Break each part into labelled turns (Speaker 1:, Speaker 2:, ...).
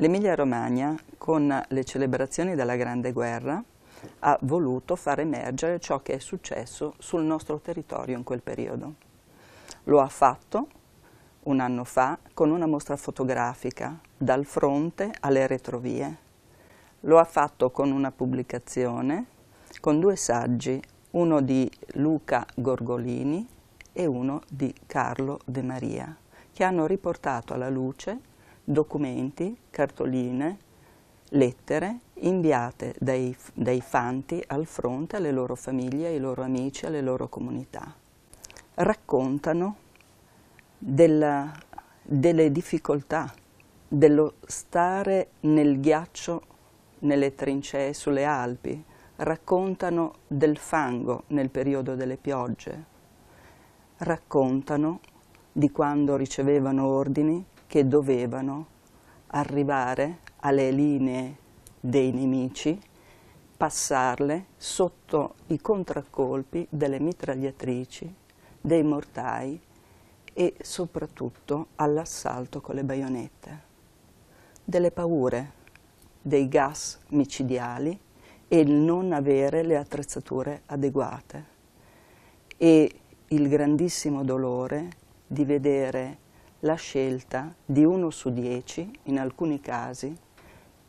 Speaker 1: L'Emilia Romagna, con le celebrazioni della Grande Guerra, ha voluto far emergere ciò che è successo sul nostro territorio in quel periodo. Lo ha fatto un anno fa con una mostra fotografica, dal fronte alle retrovie. Lo ha fatto con una pubblicazione, con due saggi, uno di Luca Gorgolini e uno di Carlo De Maria, che hanno riportato alla luce documenti, cartoline, lettere inviate dai, dai, fanti al fronte alle loro famiglie, ai loro amici, alle loro comunità. Raccontano della, delle difficoltà, dello stare nel ghiaccio, nelle trincee sulle Alpi, raccontano del fango nel periodo delle piogge, raccontano di quando ricevevano ordini che dovevano arrivare alle linee dei nemici, passarle sotto i contraccolpi delle mitragliatrici, dei mortai e soprattutto all'assalto con le baionette, delle paure, dei gas micidiali e il non avere le attrezzature adeguate. E il grandissimo dolore di vedere la scelta di uno su dieci, in alcuni casi,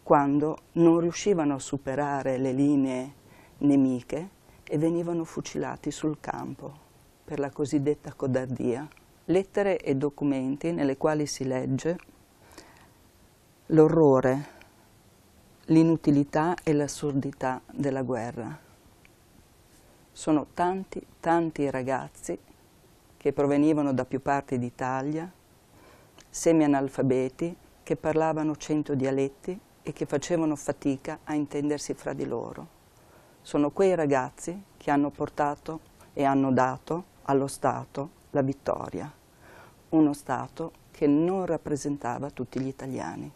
Speaker 1: quando non riuscivano a superare le linee nemiche e venivano fucilati sul campo per la cosiddetta codardia. Lettere e documenti nelle quali si legge l'orrore, l'inutilità e l'assurdità della guerra sono tanti, tanti ragazzi che provenivano da più parti d'Italia, semianalfabeti, che parlavano cento dialetti e che facevano fatica a intendersi fra di loro. Sono quei ragazzi che hanno portato e hanno dato allo Stato la vittoria, uno Stato che non rappresentava tutti gli italiani.